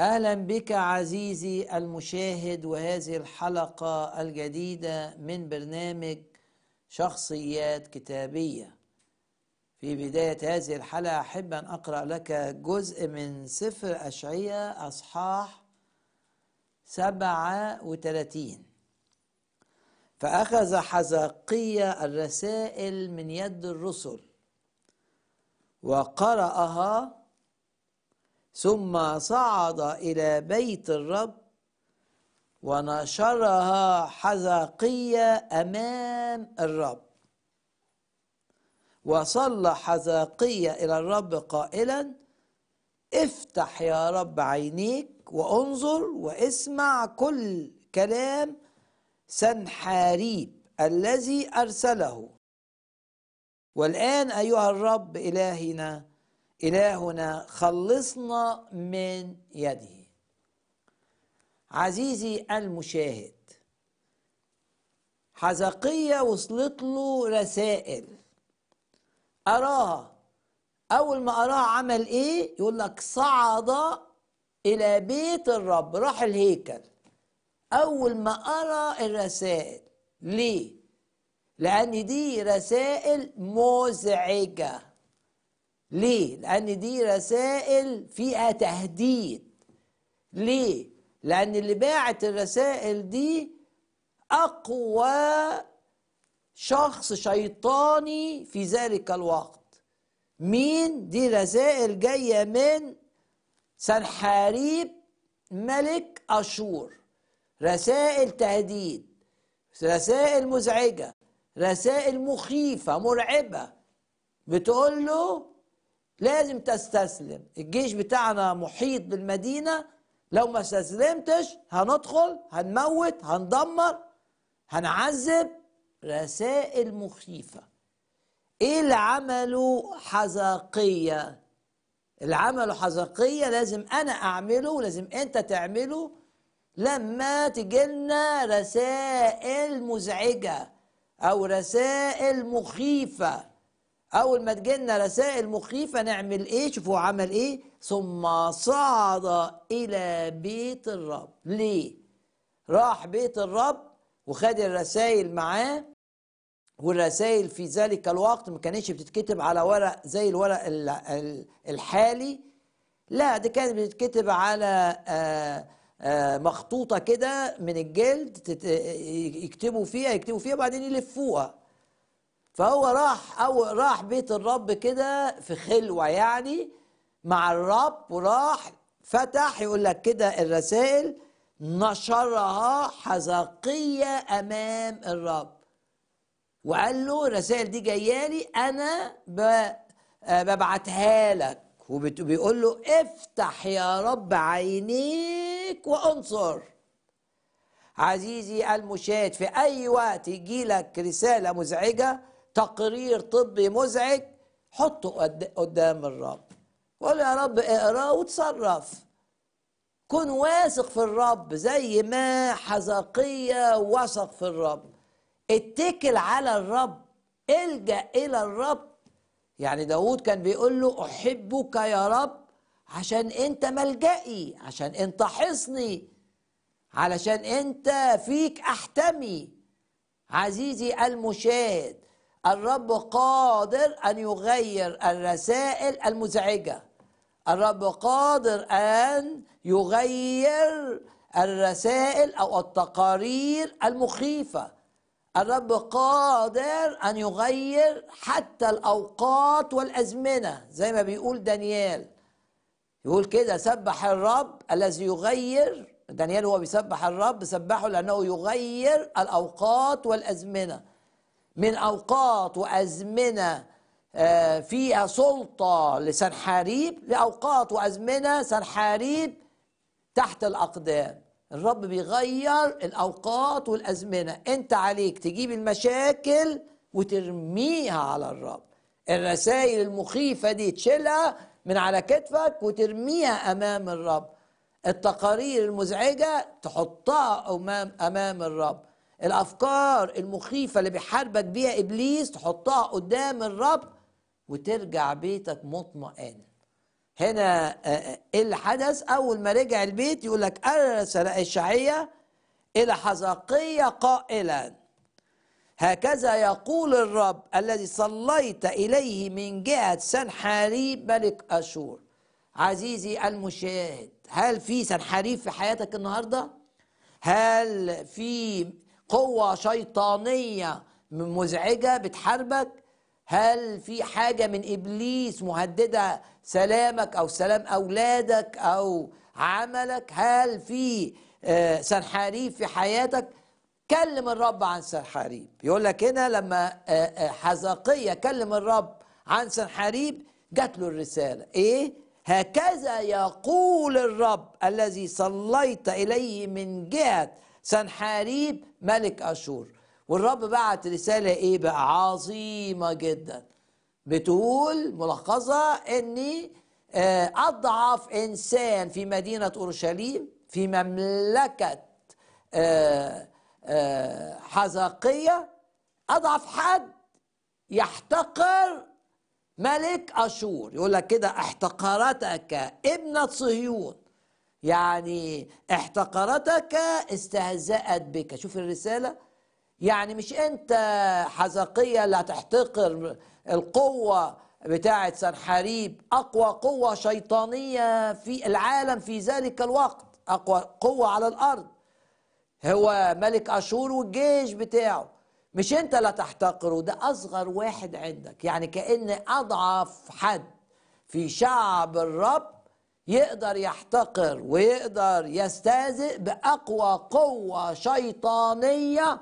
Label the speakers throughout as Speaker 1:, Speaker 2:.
Speaker 1: اهلا بك عزيزي المشاهد وهذه الحلقه الجديده من برنامج شخصيات كتابيه في بدايه هذه الحلقه احب ان اقرا لك جزء من سفر اشعياء اصحاح سبعه وثلاثين فاخذ حزقية الرسائل من يد الرسل وقراها ثم صعد إلى بيت الرب ونشرها حذقية أمام الرب وصلى حذقية إلى الرب قائلا افتح يا رب عينيك وانظر واسمع كل كلام سنحاريب الذي أرسله والآن أيها الرب إلهنا إلهنا خلصنا من يده عزيزي المشاهد حزقية وصلت له رسائل أراها أول ما أراها عمل إيه يقول لك صعد إلى بيت الرب راح الهيكل أول ما أرى الرسائل ليه؟ لأن دي رسائل مزعجة ليه؟ لأن دي رسائل فيها تهديد ليه؟ لأن اللي باعت الرسائل دي أقوى شخص شيطاني في ذلك الوقت مين؟ دي رسائل جاية من سنحاريب ملك أشور رسائل تهديد رسائل مزعجة رسائل مخيفة مرعبة بتقول له لازم تستسلم الجيش بتاعنا محيط بالمدينة لو ما استسلمتش هندخل هنموت هندمر هنعذب رسائل مخيفة ايه اللي عمله حزاقية اللي عمله حزاقية لازم انا اعمله ولازم انت تعمله لما تجيلنا رسائل مزعجة او رسائل مخيفه اول ما تجينا رسائل مخيفه نعمل ايه شوفوا عمل ايه ثم صعد الى بيت الرب ليه راح بيت الرب وخد الرسائل معاه والرسائل في ذلك الوقت ما كانتش بتتكتب على ورق زي الورق الحالي لا دي كانت بتتكتب على آه، آه، مخطوطه كده من الجلد يكتبوا فيها يكتبوا فيها وبعدين يلفوها فهو راح أو راح بيت الرب كده في خلوة يعني مع الرب وراح فتح يقول لك كده الرسائل نشرها حذقية أمام الرب وقال له الرسائل دي جاية لي أنا آه، ببعتها لك وبيقول له افتح يا رب عينيك وانصر عزيزي المشاهد في أي وقت يجي لك رسالة مزعجة تقرير طبي مزعج حطه قدام الرب قول يا رب اقراه وتصرف كن واثق في الرب زي ما حزقية وثق في الرب اتكل على الرب الجأ إلى الرب يعني داود كان بيقول له أحبك يا رب عشان أنت ملجئي عشان أنت حصني علشان أنت فيك أحتمي عزيزي المشاهد الرب قادر أن يغير الرسائل المزعجة الرب قادر أن يغير الرسائل أو التقارير المخيفة الرب قادر أن يغير حتى الأوقات والأزمنة زي ما بيقول دانيال يقول كده سبح الرب الذي يغير دانيال هو بيسبح الرب سبحه لأنه يغير الأوقات والأزمنة من أوقات وأزمنة آه، فيها سلطة لسنحاريب لأوقات وأزمنة سنحاريب تحت الأقدام الرب بيغير الأوقات والأزمنة أنت عليك تجيب المشاكل وترميها على الرب الرسائل المخيفة دي تشيلها من على كتفك وترميها أمام الرب التقارير المزعجة تحطها أمام, أمام الرب الافكار المخيفه اللي بيحاربك بيها ابليس تحطها قدام الرب وترجع بيتك مطمئن هنا آه، آه، ايه اللي حدث اول ما رجع البيت يقول لك ارسل اشعيا الى حزقية قائلا هكذا يقول الرب الذي صليت اليه من جهه سنحاريب ملك اشور عزيزي المشاهد هل في سنحاريب في حياتك النهارده هل في قوة شيطانية مزعجة بتحاربك هل في حاجة من إبليس مهددة سلامك أو سلام أولادك أو عملك هل في آه، سنحاريب في حياتك كلم الرب عن سنحاريب يقول لك هنا لما آه، آه، حزقية كلم الرب عن سنحاريب جات له الرسالة إيه هكذا يقول الرب الذي صليت إليه من جهة سنحاريب ملك أشور والرب بعت رسالة إيه بقى عظيمة جدا بتقول ملخصة إني آه، أضعف إنسان في مدينة أورشليم في مملكة آه، آه، حزقية أضعف حد يحتقر ملك أشور يقول لك كده احتقرتك ابنة صهيون يعني احتقرتك استهزأت بك شوف الرسالة يعني مش انت حزقية اللي هتحتقر القوة بتاعة سنحاريب أقوى قوة شيطانية في العالم في ذلك الوقت أقوى قوة على الأرض هو ملك أشور والجيش بتاعه مش انت لا تحتقره ده اصغر واحد عندك يعني كان اضعف حد في شعب الرب يقدر يحتقر ويقدر يستهزئ باقوى قوه شيطانيه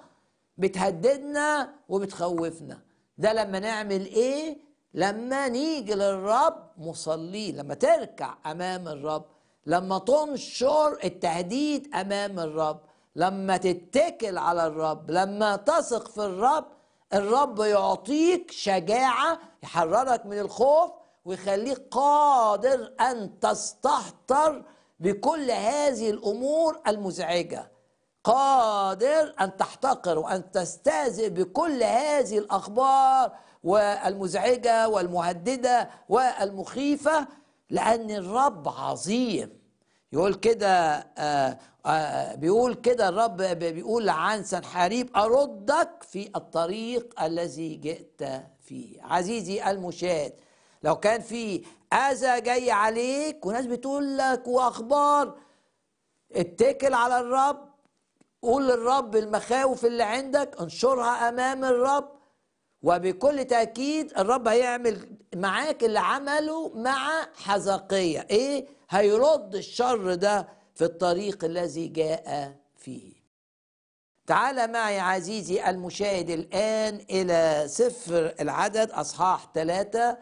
Speaker 1: بتهددنا وبتخوفنا ده لما نعمل ايه لما نيجي للرب مصلين لما تركع امام الرب لما تنشر التهديد امام الرب لما تتكل على الرب لما تثق في الرب الرب يعطيك شجاعه يحررك من الخوف ويخليك قادر أن تستهتر بكل هذه الأمور المزعجة قادر أن تحتقر وأن تستهزئ بكل هذه الأخبار والمزعجة والمهددة والمخيفة لأن الرب عظيم يقول كده آه، آه، بيقول كده الرب بيقول عن سنحاريب أردك في الطريق الذي جئت فيه عزيزي المشاهد لو كان في اذى جاي عليك وناس بتقول لك واخبار اتكل على الرب قول للرب المخاوف اللي عندك انشرها امام الرب وبكل تاكيد الرب هيعمل معاك اللي عمله مع حزقيه ايه هيرد الشر ده في الطريق الذي جاء فيه تعال معي عزيزي المشاهد الآن إلى سفر العدد أصحاح ثلاثة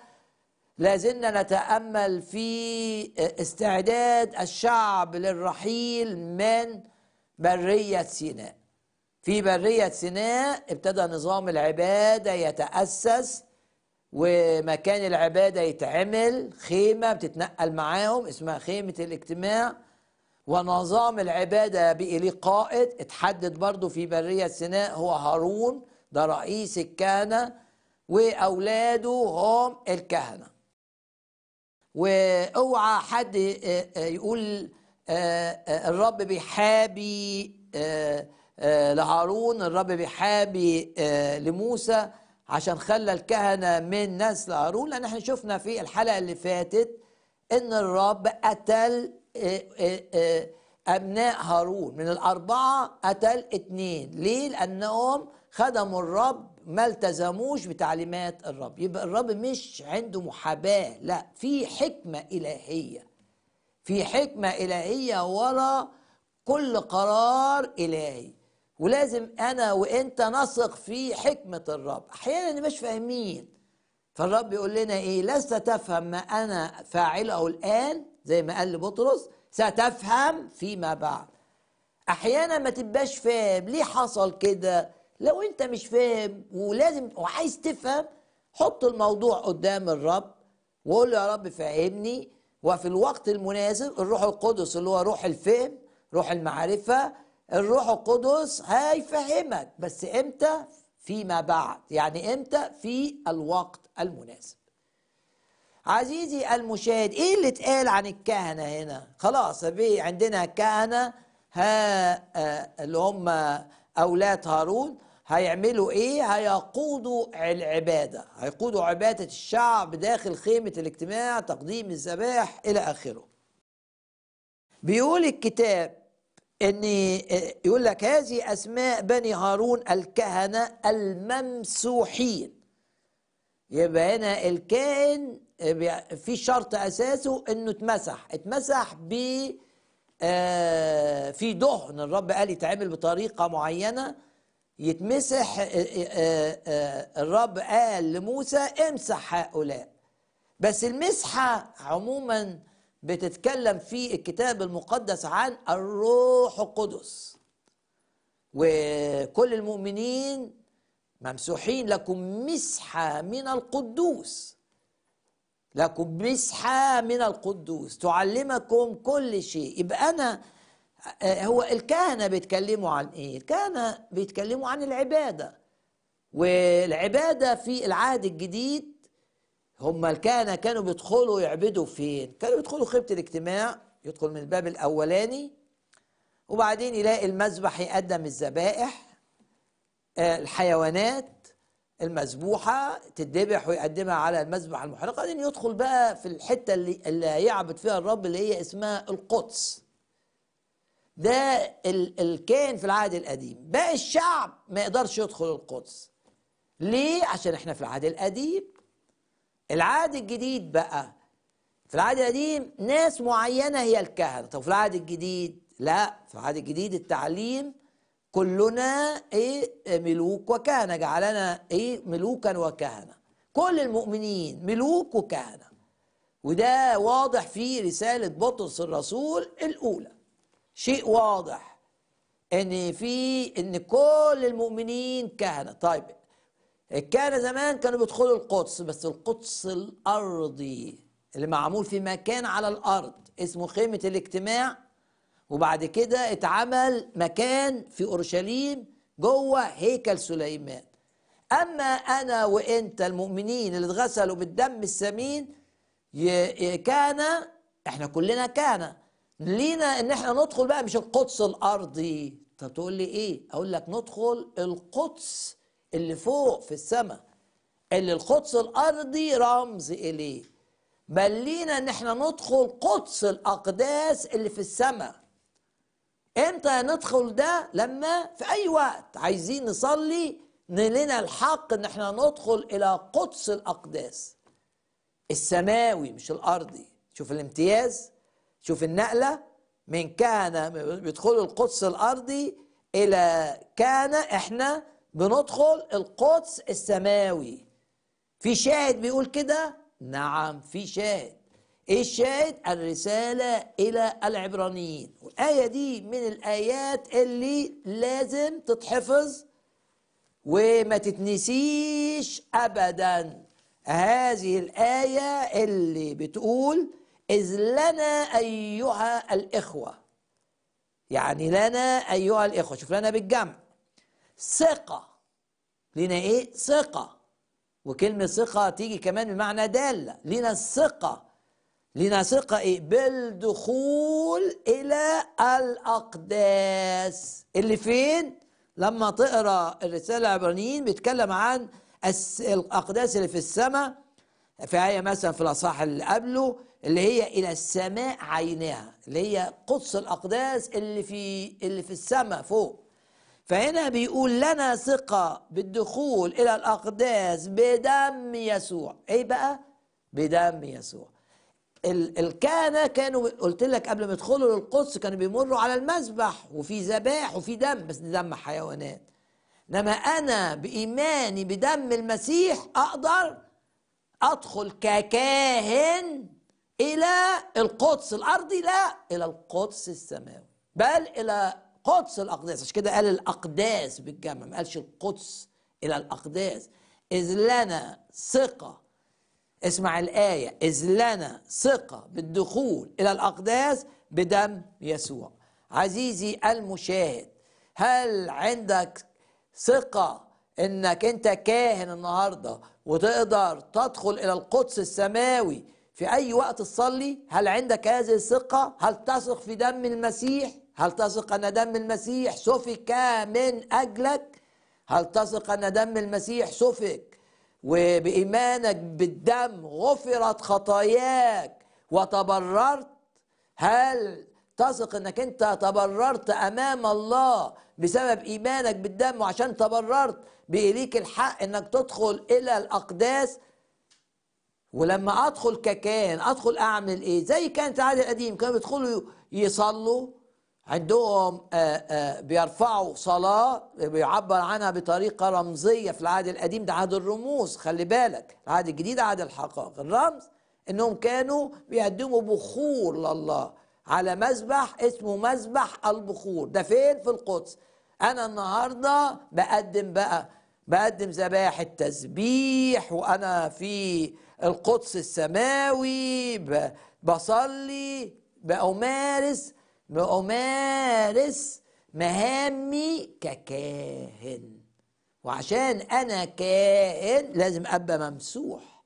Speaker 1: لازلنا نتامل في استعداد الشعب للرحيل من بريه سيناء في بريه سيناء ابتدى نظام العباده يتاسس ومكان العباده يتعمل خيمه بتتنقل معاهم اسمها خيمه الاجتماع ونظام العباده بقي ليه قائد اتحدد برضه في بريه سيناء هو هارون ده رئيس الكهنه واولاده هم الكهنه واوعى حد آه، آه، يقول آه، الرب بيحابي لهارون الرب بيحابي لموسى عشان خلى الكهنة من نسل هارون لأن احنا شفنا في الحلقة اللي فاتت إن الرب قتل أبناء هارون من الأربعة قتل اتنين ليه؟ لأنهم خدموا الرب ما التزموش بتعليمات الرب يبقى الرب مش عنده محاباه لا في حكمه الهيه في حكمه الهيه ورا كل قرار الهي ولازم انا وانت نثق في حكمه الرب احيانا مش فاهمين فالرب يقول لنا ايه لست تفهم ما انا فاعله الان زي ما قال لبطرس ستفهم فيما بعد احيانا ما تبقاش فاهم ليه حصل كده لو انت مش فاهم ولازم وعايز تفهم حط الموضوع قدام الرب وقول له يا رب فهمني وفي الوقت المناسب الروح القدس اللي هو روح الفهم روح المعرفة الروح القدس هيفهمك بس امتى فيما بعد يعني امتى في الوقت المناسب عزيزي المشاهد ايه اللي اتقال عن الكهنة هنا خلاص عندنا كهنة ها آه، اللي هم أولاد هارون هيعملوا ايه هيقودوا العباده هيقودوا عباده الشعب داخل خيمه الاجتماع تقديم الذبائح الى اخره بيقول الكتاب ان يقول لك هذه اسماء بني هارون الكهنه الممسوحين يبقى هنا الكائن في شرط اساسه انه اتمسح اتمسح ب آه، في دهن الرب قال يتعمل بطريقه معينه يتمسح آه، آه، آه، الرب قال لموسى امسح هؤلاء بس المسحة عموما بتتكلم في الكتاب المقدس عن الروح القدس وكل المؤمنين ممسوحين لكم مسحة من القدوس لكم مسحة من القدوس تعلمكم كل شيء يبقى أنا آه، هو الكهنة بيتكلموا عن إيه؟ الكهنة بيتكلموا عن العبادة والعبادة في العهد الجديد هم الكهنة كانوا بيدخلوا يعبدوا فين؟ كانوا بيدخلوا خيبة الاجتماع يدخل من الباب الأولاني وبعدين يلاقي المذبح يقدم الذبائح آه، الحيوانات المذبوحة تتذبح ويقدمها على المذبح المحرقة بعدين يدخل بقى في الحتة اللي, اللي هيعبد فيها الرب اللي هي اسمها القدس ده اللي كان في العهد القديم باقي الشعب ما يقدرش يدخل القدس ليه عشان احنا في العهد القديم العهد الجديد بقى في العهد القديم ناس معينه هي الكهنه طب في العهد الجديد لا في العهد الجديد التعليم كلنا ايه ملوك وكهنه جعلنا ايه ملوكا وكهنه كل المؤمنين ملوك وكهنه وده واضح في رساله بطرس الرسول الاولى شيء واضح ان في ان كل المؤمنين كهنه طيب الكهنه زمان كانوا بيدخلوا القدس بس القدس الارضي اللي معمول في مكان على الارض اسمه خيمه الاجتماع وبعد كده اتعمل مكان في اورشليم جوه هيكل سليمان اما انا وانت المؤمنين اللي اتغسلوا بالدم السمين كان احنا كلنا كهنه لينا ان احنا ندخل بقى مش القدس الارضي طب تقول لي ايه اقول لك ندخل القدس اللي فوق في السماء اللي القدس الارضي رمز اليه بل لينا ان احنا ندخل قدس الاقداس اللي في السماء امتى ندخل ده لما في اي وقت عايزين نصلي لنا الحق ان احنا ندخل الى قدس الاقداس السماوي مش الارضي شوف الامتياز شوف النقلة من كان بيدخلوا القدس الأرضي إلى كان إحنا بندخل القدس السماوي في شاهد بيقول كده نعم في شاهد ايه الشاهد الرسالة إلى العبرانيين والآية دي من الآيات اللي لازم تتحفظ وما تتنسيش أبدا هذه الآية اللي بتقول إذ لنا أيها الإخوة يعني لنا أيها الإخوة شوف لنا بالجمع ثقة لنا إيه ثقة وكلمة ثقة تيجي كمان بمعنى دالة لنا الثقة لنا ثقة إيه بالدخول إلى الأقداس اللي فين لما تقرأ الرسالة العبرانيين بيتكلم عن الأقداس اللي في السماء فهي آية مثلا في الاصحاح اللي قبله اللي هي الى السماء عينها اللي هي قدس الاقداس اللي في اللي في السماء فوق فهنا بيقول لنا ثقة بالدخول إلى الأقداس بدم يسوع إيه بقى؟ بدم يسوع الكهنة كانوا قلت لك قبل ما يدخلوا للقدس كانوا بيمروا على المذبح وفي ذبائح وفي دم بس دم حيوانات إنما أنا بإيماني بدم المسيح أقدر أدخل ككاهن إلى القدس الأرضي لا إلى القدس السماوي بل إلى قدس الأقداس عشان كده قال الأقداس بالجمع ما قالش القدس إلى الأقداس إذ لنا ثقة اسمع الآية إذ لنا ثقة بالدخول إلى الأقداس بدم يسوع عزيزي المشاهد هل عندك ثقة انك انت كاهن النهارده وتقدر تدخل الى القدس السماوي في اي وقت تصلي هل عندك هذه الثقه هل تثق في دم المسيح هل تثق ان دم المسيح سفك من اجلك هل تثق ان دم المسيح سفك وبايمانك بالدم غفرت خطاياك وتبررت هل تثق انك انت تبررت امام الله بسبب ايمانك بالدم وعشان تبررت بإليك الحق إنك تدخل إلى الأقداس ولما أدخل ككان أدخل أعمل إيه؟ زي كانت العهد القديم كانوا بيدخلوا يصلوا عندهم آآ آه، آآ آه، بيرفعوا صلاة بيعبر عنها بطريقة رمزية في العهد القديم ده عهد الرموز خلي بالك العهد الجديد عهد الحقائق الرمز إنهم كانوا بيقدموا بخور لله على مذبح اسمه مذبح البخور ده فين في القدس أنا النهاردة بقدم بقى بقدم ذبائح التسبيح وانا في القدس السماوي بصلي بأمارس بأمارس مهامي ككاهن وعشان أنا كاهن لازم أبقى ممسوح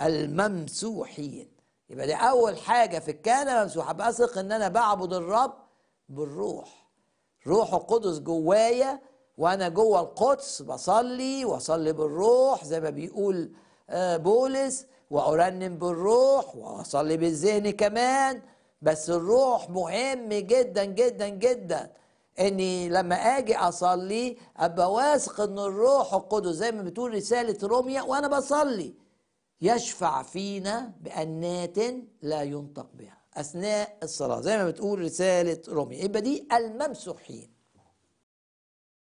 Speaker 1: الممسوحين يبقى دي أول حاجة في الكهنة ممسوح أبقى أثق إن أنا بعبد الرب بالروح روح القدس جوايا وانا جوه القدس بصلي واصلي بالروح زي ما بيقول آه، بولس وارنم بالروح واصلي بالذهن كمان بس الروح مهم جدا جدا جدا اني لما اجي اصلي ابقى واثق ان الروح القدس زي ما بتقول رساله روميا وانا بصلي يشفع فينا بانات لا ينطق بها اثناء الصلاه زي ما بتقول رساله روميا يبقى دي الممسوحين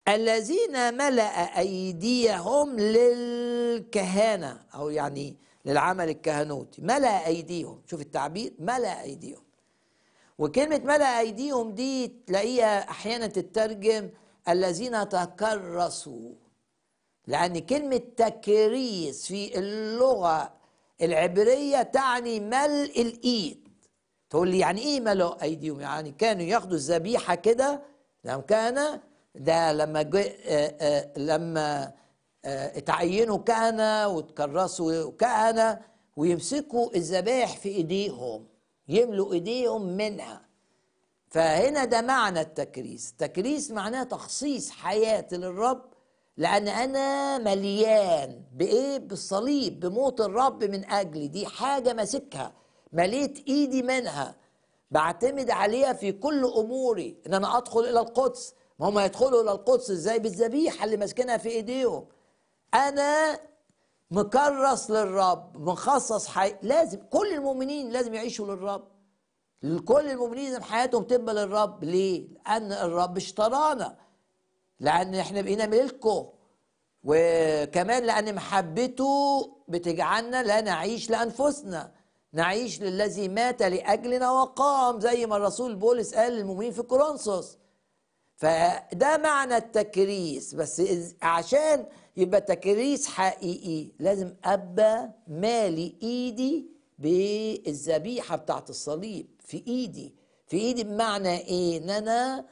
Speaker 1: الذين ملأ أيديهم للكهانة أو يعني للعمل الكهنوتي ملأ أيديهم شوف التعبير ملأ أيديهم وكلمة ملأ أيديهم دي تلاقيها أحيانا تترجم الذين تكرسوا لأن كلمة تكريس في اللغة العبرية تعني ملء الإيد تقول لي يعني إيه ملأ أيديهم يعني كانوا ياخدوا الذبيحة كده لو كان ده لما جه آه، آه، لما آه، اتعينوا كهنه وتكرسوا كهنه ويمسكوا الذبائح في ايديهم يملوا ايديهم منها فهنا ده معنى التكريس التكريس معناه تخصيص حياتي للرب لان انا مليان بايه بالصليب بموت الرب من اجلي دي حاجه ماسكها مليت ايدي منها بعتمد عليها في كل اموري ان انا ادخل الى القدس ما هم هيدخلوا الى القدس ازاي بالذبيحه اللي ماسكينها في ايديهم انا مكرس للرب مخصص حي... لازم كل المؤمنين لازم يعيشوا للرب كل المؤمنين لازم حياتهم تبقى للرب ليه لان الرب اشترانا لان احنا بقينا ملكه وكمان لان محبته بتجعلنا لا نعيش لانفسنا نعيش للذي مات لاجلنا وقام زي ما الرسول بولس قال للمؤمنين في كورنثوس فده معنى التكريس بس عشان يبقى تكريس حقيقي لازم ابقى مالي ايدي بالذبيحه بتاعت الصليب في ايدي في ايدي بمعنى ايه ان انا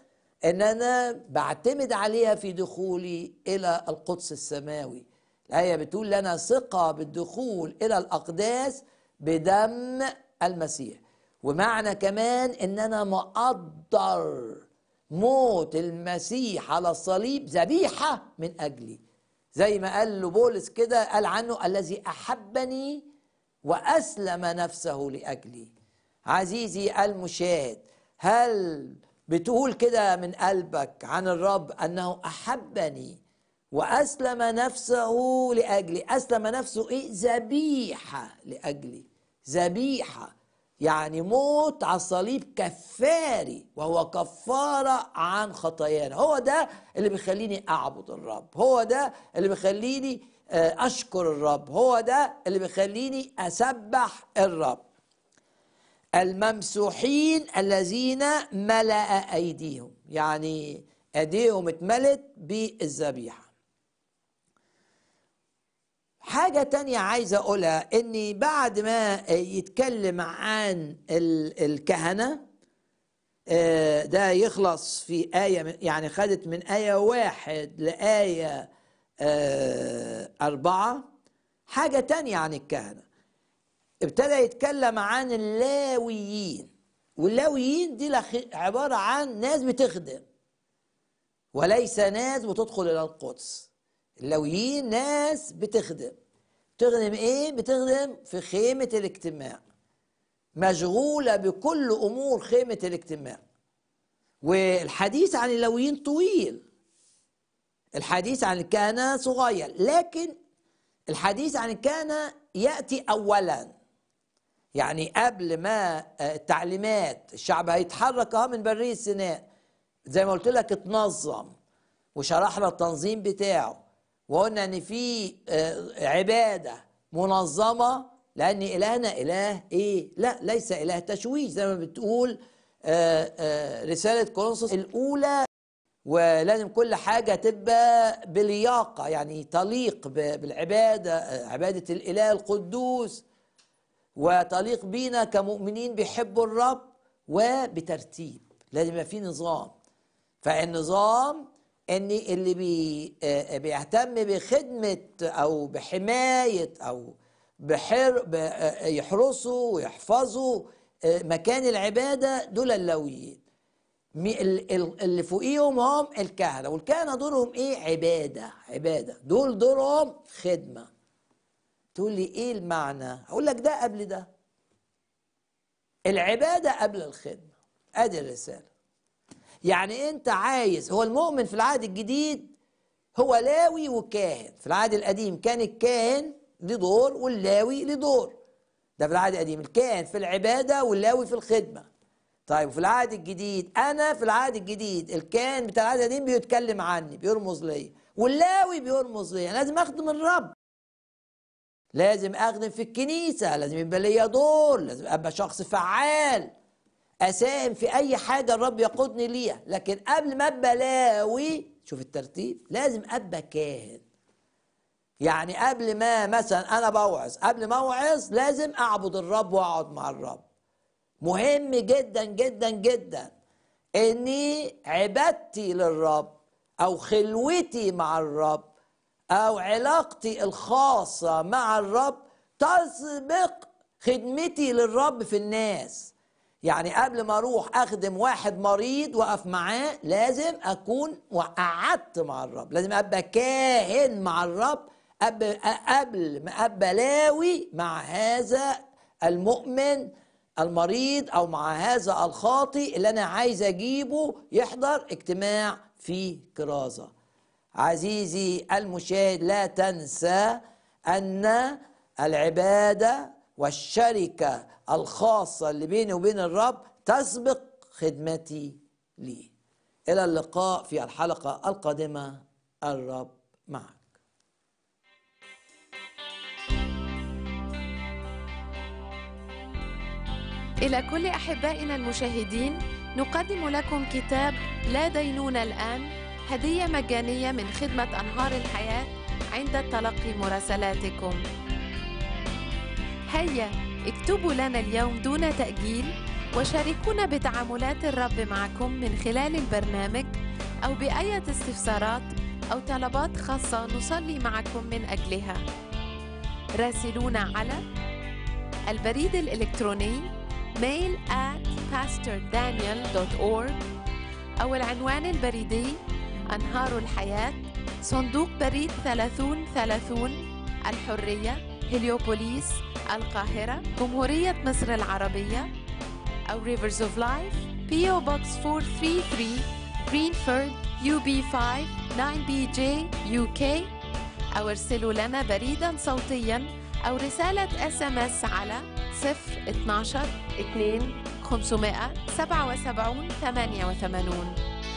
Speaker 1: ان انا بعتمد عليها في دخولي الى القدس السماوي الايه بتقول لنا ثقه بالدخول الى الاقداس بدم المسيح ومعنى كمان ان انا مقدر موت المسيح على الصليب ذبيحة من أجلي زي ما قال له بولس كده قال عنه الذي أحبني وأسلم نفسه لأجلي عزيزي المشاهد هل بتقول كده من قلبك عن الرب أنه أحبني وأسلم نفسه لأجلي أسلم نفسه إيه ذبيحة لأجلي ذبيحة يعني موت على الصليب كفاري وهو كفارة عن خطايانا هو ده اللي بيخليني أعبد الرب هو ده اللي بيخليني آه، أشكر الرب هو ده اللي بيخليني أسبح الرب الممسوحين الذين ملأ أيديهم يعني أيديهم اتملت بالذبيحة حاجة تانية عايز أقولها إني بعد ما يتكلم عن الكهنة آه، ده يخلص في آية يعني خدت من آية واحد لآية آه، أربعة حاجة تانية عن الكهنة ابتدى يتكلم عن اللاويين واللاويين دي عبارة عن ناس بتخدم وليس ناس بتدخل إلى القدس اللويين ناس بتخدم تخدم ايه بتخدم في خيمه الاجتماع مشغوله بكل امور خيمه الاجتماع والحديث عن اللويين طويل الحديث عن الكهنه صغير لكن الحديث عن الكهنه ياتي اولا يعني قبل ما آه، التعليمات الشعب هيتحرك آه، من بريه سيناء زي ما قلت لك اتنظم وشرحنا التنظيم بتاعه وقلنا ان في آه، عباده منظمه لان الهنا اله ايه لا ليس اله تشويش زي ما بتقول آه، آه، رساله كورنثوس الاولى ولازم كل حاجه تبقى بلياقه يعني تليق بالعباده عباده الاله القدوس وتليق بينا كمؤمنين بيحبوا الرب وبترتيب لازم يبقى في نظام فالنظام ان اللي بي آه، آه، بيهتم بخدمه او بحمايه او بحر آه، يحرسوا ويحفظوا مكان العباده دول اللويين اللي فوقيهم هم الكهنه والكهنه دورهم ايه عباده عباده دول دورهم خدمه تقول لي ايه المعنى اقول لك ده قبل ده العباده قبل الخدمه ادي الرساله يعني انت عايز هو المؤمن في العهد الجديد هو لاوي وكاهن في العهد القديم كان الكاهن ليه دور واللاوي ليه دور ده في العهد القديم الكاهن في العبادة واللاوي في الخدمة طيب وفي العهد الجديد أنا في العهد الجديد الكاهن بتاع العهد القديم بيتكلم عني بيرمز ليا واللاوي بيرمز ليا لازم أخدم الرب لازم أخدم في الكنيسة لازم يبقى ليا دور لازم أبقى شخص فعال اساهم في اي حاجه الرب يقودني ليها لكن قبل ما ابقى لاوي شوف الترتيب لازم ابقى كاهن يعني قبل ما مثلا انا بوعظ قبل ما اوعظ لازم اعبد الرب واقعد مع الرب مهم جدا جدا جدا اني عبادتي للرب او خلوتي مع الرب او علاقتي الخاصه مع الرب تسبق خدمتي للرب في الناس يعني قبل ما اروح اخدم واحد مريض واقف معاه لازم اكون وقعدت مع الرب لازم ابقى كاهن مع الرب قبل ما ابقى لاوي مع هذا المؤمن المريض او مع هذا الخاطي اللي انا عايز اجيبه يحضر اجتماع في كرازه عزيزي المشاهد لا تنسى ان العباده والشركة الخاصة اللي بيني وبين الرب تسبق خدمتي ليه إلى اللقاء في الحلقة القادمة الرب معك
Speaker 2: إلى كل أحبائنا المشاهدين نقدم لكم كتاب لا دينون الآن هدية مجانية من خدمة أنهار الحياة عند تلقي مراسلاتكم هيا اكتبوا لنا اليوم دون تأجيل وشاركونا بتعاملات الرب معكم من خلال البرنامج أو بأية استفسارات أو طلبات خاصة نصلي معكم من أجلها راسلونا على البريد الإلكتروني mail at pastordaniel.org أو العنوان البريدي أنهار الحياة صندوق بريد 3030 الحرية هليوبوليس القاهرة جمهورية مصر العربية أو Rivers of Life PO Box 433 Greenford UB5 9BJ UK أو ارسلوا لنا بريدا صوتيا أو رسالة اس ام اس على 012 2 577 88